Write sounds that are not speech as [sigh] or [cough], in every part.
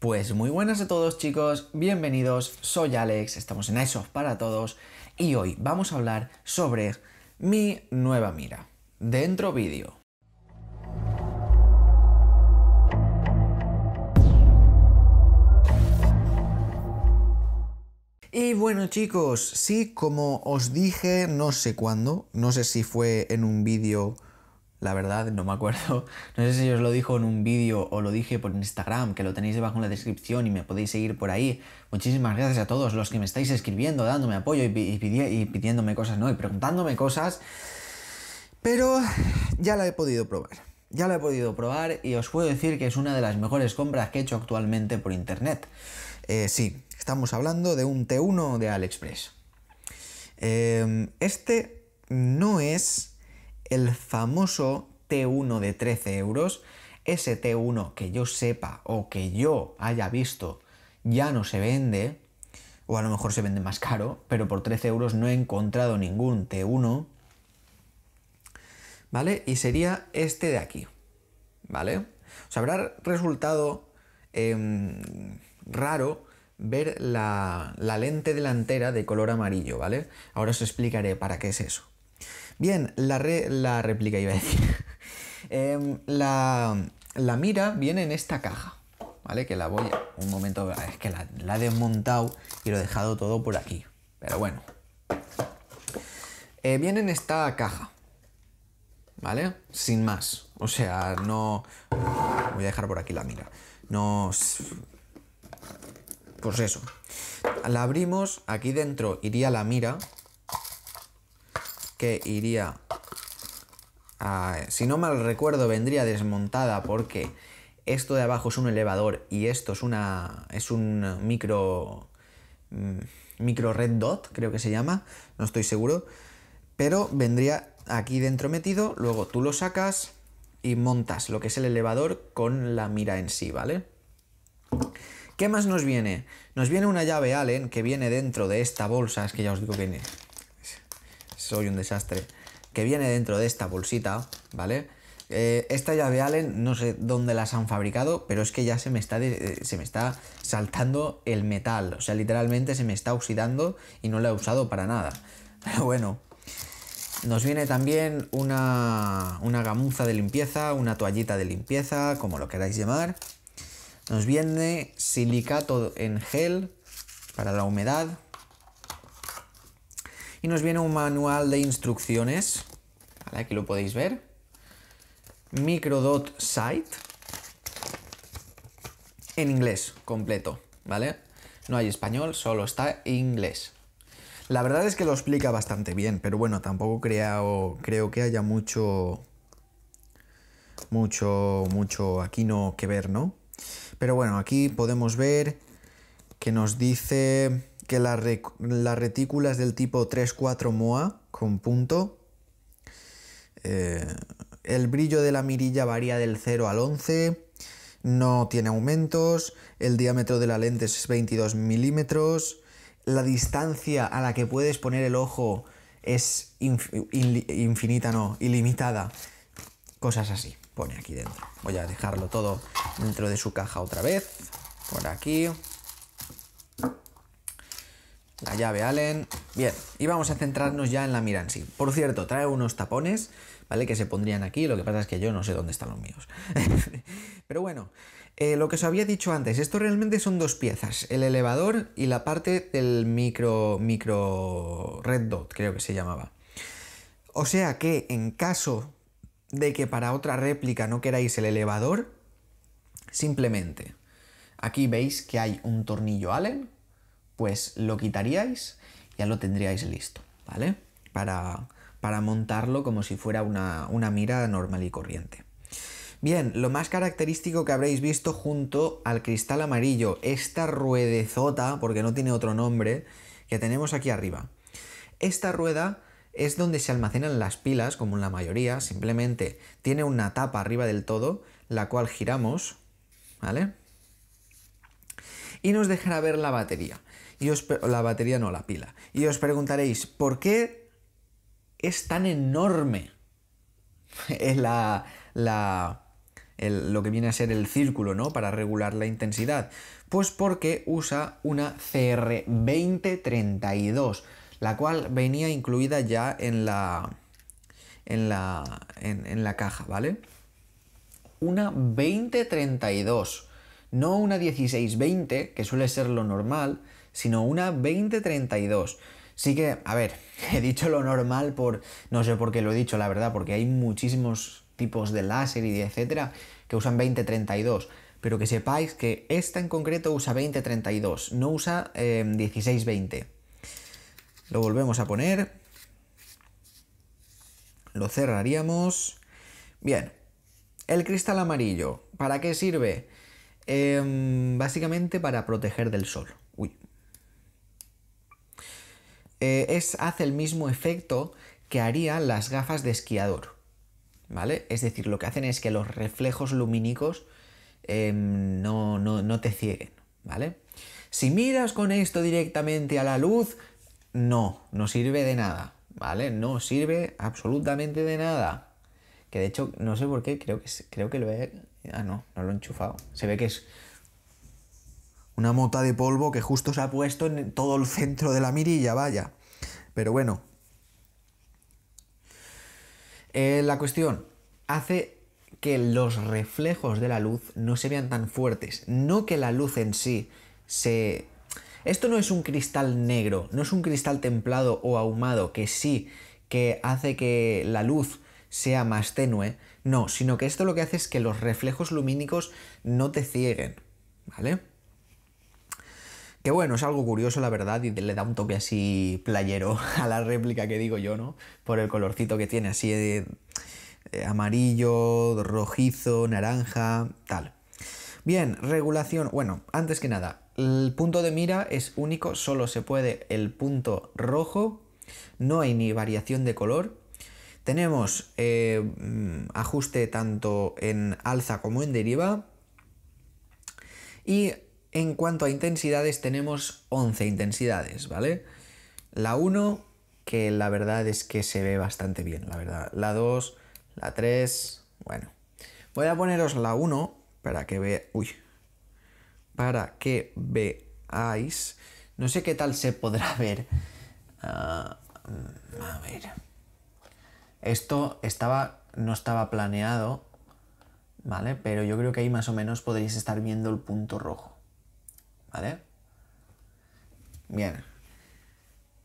Pues muy buenas a todos chicos, bienvenidos, soy Alex, estamos en ISOF para todos y hoy vamos a hablar sobre mi nueva mira. Dentro vídeo. Y bueno chicos, sí, como os dije, no sé cuándo, no sé si fue en un vídeo la verdad, no me acuerdo. [laughs] No sé si os lo dijo en un vídeo o lo dije por Instagram, que lo tenéis debajo en la descripción y me podéis seguir por ahí. Muchísimas gracias a todos los que me estáis escribiendo, dándome apoyo y, y pidiéndome cosas, ¿no? Y preguntándome cosas. Pero ya la he podido probar. Ya la he podido probar y os puedo decir que es una de las mejores compras que he hecho actualmente por internet. Eh, sí, estamos hablando de un T1 de AliExpress. Eh, este no es el famoso T1 de 13 euros, ese T1 que yo sepa o que yo haya visto ya no se vende, o a lo mejor se vende más caro, pero por 13 euros no he encontrado ningún T1, ¿vale? Y sería este de aquí, ¿vale? Os habrá resultado em, raro ver la lente delantera de color amarillo, ¿vale? Ahora os explicaré para qué es eso. Bien, la, réplica iba a decir. [laughs] Em, la, mira viene en esta caja, ¿vale? Que la voy Un momento, es que la, he desmontado y lo he dejado todo por aquí. Pero bueno. Eh, viene en esta caja, ¿vale? Sin más. O sea, no... Voy a dejar por aquí la mira. No... Pues eso. La abrimos, aquí dentro iría la mira, que iría si no mal recuerdo, vendría desmontada porque esto de abajo es un elevador y esto es una. es un micro. Mm, micro red dot, creo que se llama, no estoy seguro. Pero vendría aquí dentro metido, luego tú lo sacas y montas lo que es el elevador con la mira en sí, ¿vale? ¿Qué más nos viene? Nos viene una llave Allen que viene dentro de esta bolsa, es que ya os digo que soy un desastre, que viene dentro de esta bolsita, ¿vale? Eh, esta llave Allen, no sé dónde las han fabricado, pero es que ya se me, está eh, se me está saltando el metal. O sea, literalmente se me está oxidando y no la he usado para nada. [laughs] Pero bueno, nos viene también una, una gamuza de limpieza, una toallita de limpieza, como lo queráis llamar. Nos viene silicato en gel para la humedad, y nos viene un manual de instrucciones, aquí lo podéis ver, microdot site, en inglés completo, ¿vale? No hay español, solo está inglés. La verdad es que lo explica bastante bien, pero bueno, tampoco creo, creo que haya mucho, mucho, mucho aquí no que ver, ¿no? Pero bueno, aquí podemos ver que nos dice que la retícula es del tipo 3-4 MOA con punto. Eh, el brillo de la mirilla varía del 0 al 11, no tiene aumentos, el diámetro de la lente es 22 milímetros, la distancia a la que puedes poner el ojo es infinita, no, ilimitada. Cosas así, pone aquí dentro. Voy a dejarlo todo dentro de su caja otra vez, por aquí. La llave Allen. Bien, y vamos a centrarnos ya en la Miransi. Por cierto, trae unos tapones, ¿vale? Que se pondrían aquí, lo que pasa es que yo no sé dónde están los míos. [laughs] Pero bueno, eh, lo que os había dicho antes, esto realmente son dos piezas, el elevador y la parte del micro, micro red dot, creo que se llamaba. O sea que en caso de que para otra réplica no queráis el elevador, simplemente aquí veis que hay un tornillo Allen, pues lo quitaríais, ya lo tendríais listo, ¿vale? Para, para montarlo como si fuera una, una mira normal y corriente. Bien, lo más característico que habréis visto junto al cristal amarillo, esta ruedezota, porque no tiene otro nombre, que tenemos aquí arriba. Esta rueda es donde se almacenan las pilas, como en la mayoría, simplemente tiene una tapa arriba del todo, la cual giramos, ¿vale? y nos dejará ver la batería. Y os la batería no, la pila. Y os preguntaréis, ¿por qué es tan enorme [laughs] la, la, lo que viene a ser el círculo, ¿no? Para regular la intensidad. Pues porque usa una CR2032, la cual venía incluida ya en la. en la. en, en la caja, ¿vale? Una 2032. No una 1620, que suele ser lo normal, sino una 2032. Sí que, a ver, [laughs] he dicho lo normal por, no sé por qué lo he dicho, la verdad, porque hay muchísimos tipos de láser y de etcétera que usan 2032. pero que sepáis que esta en concreto usa 2032, no usa eh, em, 1620. Lo volvemos a poner. Lo cerraríamos. Bien. El cristal amarillo, ¿para qué sirve? Em, básicamente para proteger del sol. Eh, es, hace el mismo efecto que harían las gafas de esquiador. ¿Vale? Es decir, lo que hacen es que los reflejos lumínicos em, no, te cieguen. ¿Vale? Si miras con esto directamente a la luz, no, no sirve de nada. ¿Vale? No sirve absolutamente de nada. Que de hecho, no sé por qué, creo que, creo que lo he Ah, no, no lo he enchufado. Se ve que es una mota de polvo que justo se ha puesto en todo el centro de la mirilla, vaya. Pero bueno. Eh, la cuestión hace que los reflejos de la luz no se vean tan fuertes. No que la luz en sí se... Esto no es un cristal negro, no es un cristal templado o ahumado, que sí, que hace que la luz sea más tenue, no, sino que esto lo que hace es que los reflejos lumínicos no te cieguen, ¿vale? Que bueno, es algo curioso la verdad y le da un toque así playero [laughs] a la réplica que digo yo, ¿no? Por el colorcito que tiene, así eh, eh, amarillo, rojizo, naranja, tal. Bien, regulación, bueno, antes que nada, el punto de mira es único, solo se puede el punto rojo, no hay ni variación de color tenemos eh, mm, ajuste tanto en alza como en deriva. Y en cuanto a intensidades, tenemos 11 intensidades, ¿vale? La 1, que la verdad es que se ve bastante bien, la verdad. La 2, la 3, bueno. Voy a poneros la 1 para que ve... Uy. Para que veáis. No sé qué tal se podrá [laughs] ver. Ah, mm, a ver. Esto estaba, no estaba planeado, ¿vale? Pero yo creo que ahí más o menos podréis estar viendo el punto rojo, ¿vale? Bien.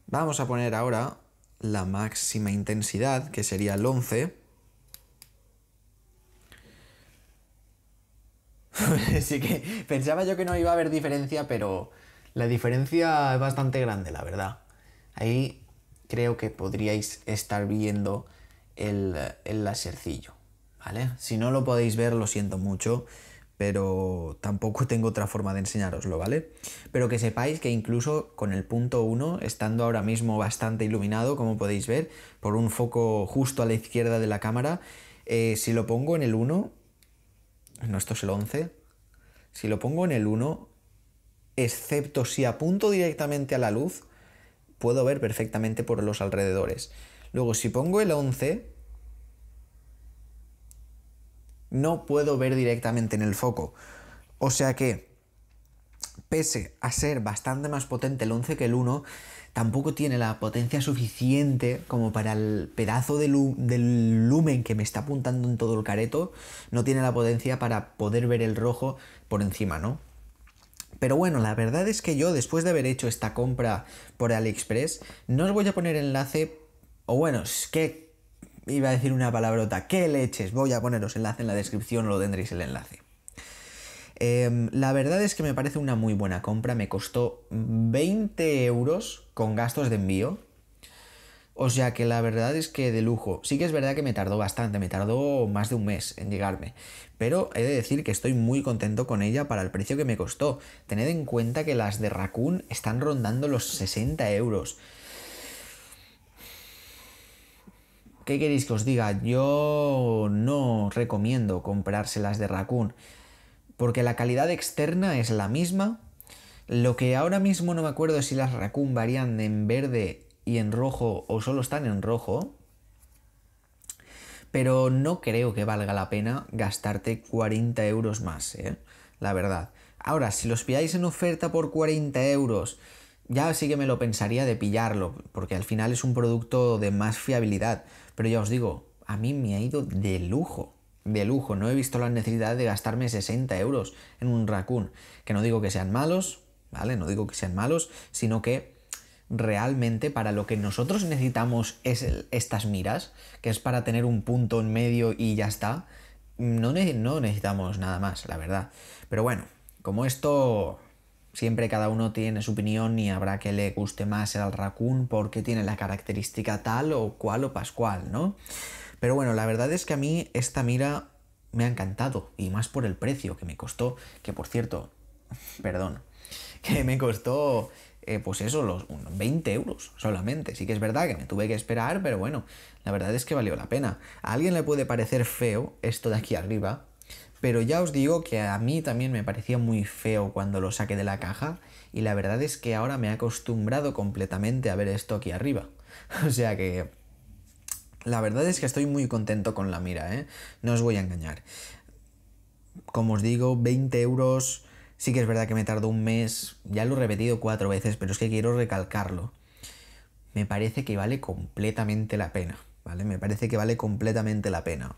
Vamos a poner ahora la máxima intensidad, que sería el 11. Así [laughs] que pensaba yo que no iba a haber diferencia, pero la diferencia es bastante grande, la verdad. Ahí creo que podríais estar viendo el, el lasercillo, ¿vale? Si no lo podéis ver, lo siento mucho, pero tampoco [laughs] tengo otra forma de enseñaroslo, ¿vale? Pero que sepáis que incluso con el punto 1, estando ahora mismo bastante iluminado, como podéis ver, por un foco justo a la izquierda de la cámara, eh, si lo pongo en el 1, no, esto es el 11, si lo pongo en el 1, excepto si apunto directamente a la luz, puedo ver perfectamente por los alrededores. Luego, si pongo el 11, no puedo ver directamente en el foco. O sea que, pese a ser bastante más potente el 11 que el 1, tampoco tiene la potencia suficiente como para el pedazo de, del lumen que me está apuntando en todo el careto, no tiene la potencia para poder ver el rojo por encima, ¿no? Pero bueno, la verdad es que yo después de haber hecho esta compra por AliExpress, no os voy a poner enlace o bueno, es que iba a decir una palabrota, qué leches, voy a poneros enlace en la descripción, lo tendréis el enlace. Em, la verdad es que me parece una muy buena compra, me costó 20 euros con gastos de envío. O sea que la verdad es que de lujo. Sí que es verdad que me tardó bastante, me tardó más de un mes en llegarme. Pero he de decir que estoy muy contento con ella para el precio que me costó. Tened en cuenta que las de Raccoon están rondando los 60 euros. ¿Qué queréis que os diga? Yo no recomiendo comprárselas de Raccoon, porque la calidad externa es la misma. Lo que ahora mismo no me acuerdo es si las Raccoon varían en verde y en rojo o solo están en rojo. Pero no creo que valga la pena gastarte 40 euros más, ¿eh? la verdad. Ahora, si los pilláis en oferta por 40 euros ya sí que me lo pensaría de pillarlo, porque al final es un producto de más fiabilidad. Pero ya os digo, a mí me ha ido de lujo. De lujo, no he visto la necesidad de gastarme 60 euros en un raccoon. Que no digo que sean malos, ¿vale? No digo que sean malos, sino que realmente para lo que nosotros necesitamos es estas miras, que es para tener un punto en medio y ya está, no, no necesitamos nada más, la verdad. Pero bueno, como esto Siempre cada uno tiene su opinión y habrá que le guste más el raccoon porque tiene la característica tal o cual o pascual, ¿no? Pero bueno, la verdad es que a mí esta mira me ha encantado y más por el precio que me costó, que por cierto, [laughs] perdón, que me costó eh, pues eso, los unos 20 euros solamente. Sí que es verdad que me tuve que esperar, pero bueno, la verdad es que valió la pena. A alguien le puede parecer feo esto de aquí arriba, pero ya os digo que a mí también me parecía muy feo cuando lo saqué de la caja y la verdad es que ahora me he acostumbrado completamente a ver esto aquí arriba. [laughs] O sea que la verdad es que estoy muy contento con la mira, ¿eh? no os voy a engañar. Como os digo, 20 euros, sí que es verdad que me tardó un mes, ya lo he repetido cuatro veces, pero es que quiero recalcarlo. Me parece que vale completamente la pena, ¿vale? Me parece que vale completamente la pena.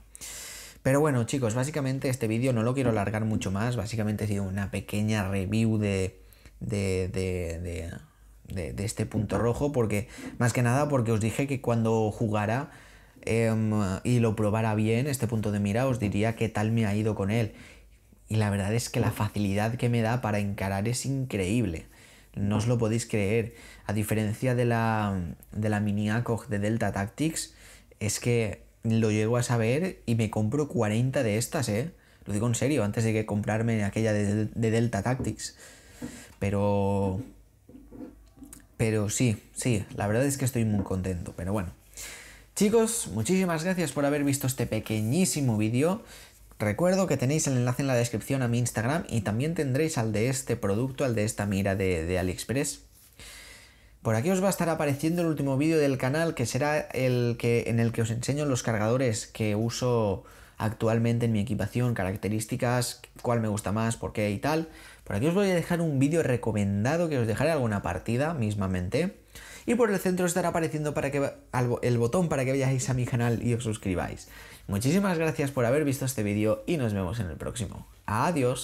Pero bueno chicos, básicamente este vídeo no lo quiero alargar mucho más, básicamente ha sido una pequeña review de, de, de, de, este punto rojo, porque más que nada porque os dije que cuando jugara em, y lo probara bien este punto de mira, os diría qué tal me ha ido con él. Y la verdad es que la facilidad que me da para encarar es increíble. No os lo podéis creer. A diferencia de la, de la mini ACOG de Delta Tactics, es que lo llego a saber y me compro 40 de estas, ¿eh? Lo digo en serio, antes de que comprarme aquella de, Delta Tactics. Pero... Pero sí, sí, la verdad es que estoy muy contento, pero bueno. Chicos, muchísimas gracias por haber visto este pequeñísimo vídeo. Recuerdo que tenéis el enlace en la descripción a mi Instagram y también tendréis al de este producto, al de esta mira de, de AliExpress. Por aquí os va a estar apareciendo el último vídeo del canal, que será el que, en el que os enseño los cargadores que uso actualmente en mi equipación, características, cuál me gusta más, por qué y tal. Por aquí os voy a dejar un vídeo recomendado que os dejaré alguna partida mismamente. Y por el centro estará apareciendo para que, el botón para que vayáis a mi canal y os suscribáis. Muchísimas gracias por haber visto este vídeo y nos vemos en el próximo. Adiós.